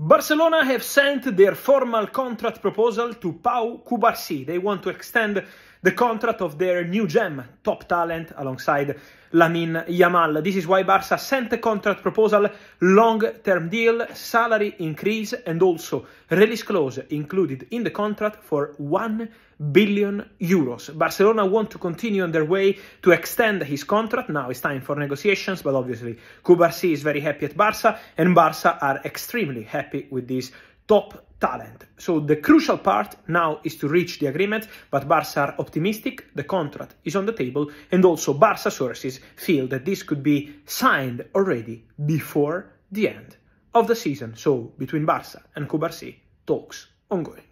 Barcelona have sent their formal contract proposal to Pau Cubarsí. They want to extend the contract of their new gem, top talent, alongside Lamin Yamal. This is why Barca sent a contract proposal, long-term deal, salary increase, and also release clause included in the contract for 1 billion euros. Barcelona want to continue on their way to extend his contract. Now it's time for negotiations, but obviously Cubarsí is very happy at Barca, and Barca are extremely happy with this top talent. So the crucial part now is to reach the agreement, but Barca are optimistic, the contract is on the table, and also Barca sources feel that this could be signed already before the end of the season. So between Barca and Cubarsí, talks ongoing.